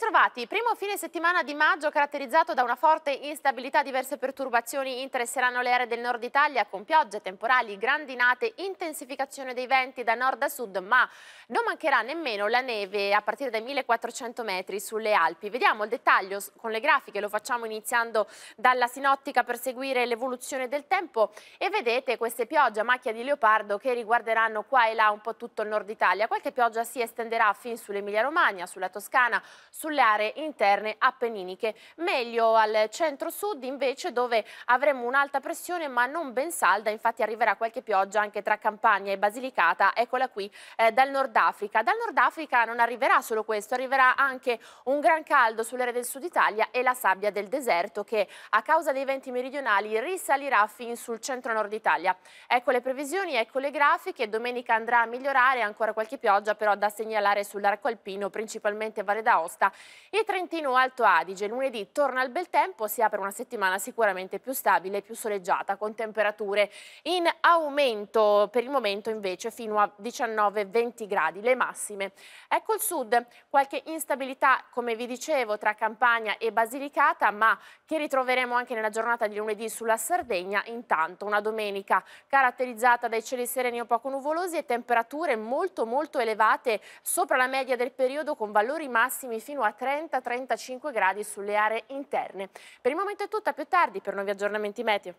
ritrovati. primo fine settimana di maggio caratterizzato da una forte instabilità, diverse perturbazioni interesseranno le aree del nord Italia con piogge, temporali, grandinate, intensificazione dei venti da nord a sud, ma non mancherà nemmeno la neve a partire dai 1400 metri sulle Alpi. Vediamo il dettaglio con le grafiche, lo facciamo iniziando dalla sinottica per seguire l'evoluzione del tempo e vedete queste piogge a macchia di leopardo che riguarderanno qua e là un po' tutto il nord Italia. Qualche pioggia si estenderà fin sull'Emilia Romagna, sulla Toscana, sul sulle aree interne appenniniche. Meglio al centro-sud invece dove avremo un'alta pressione ma non ben salda, infatti arriverà qualche pioggia anche tra Campania e Basilicata, eccola qui, eh, dal Nord Africa. Dal Nord Africa non arriverà solo questo, arriverà anche un gran caldo sulle aree del Sud Italia e la sabbia del deserto che a causa dei venti meridionali risalirà fin sul centro-nord Italia. Ecco le previsioni, ecco le grafiche, domenica andrà a migliorare, ancora qualche pioggia però da segnalare sull'arco alpino, principalmente Valle d'Aosta il Trentino Alto Adige, lunedì torna al bel tempo, si apre una settimana sicuramente più stabile, più soleggiata, con temperature in aumento, per il momento invece fino a 19-20 gradi, le massime. Ecco il sud, qualche instabilità, come vi dicevo, tra Campania e Basilicata, ma che ritroveremo anche nella giornata di lunedì sulla Sardegna, intanto una domenica caratterizzata dai cieli sereni o poco nuvolosi e temperature molto molto elevate sopra la media del periodo con valori massimi fino a a 30-35 gradi sulle aree interne. Per il momento è tutto, a più tardi per nuovi aggiornamenti meteo.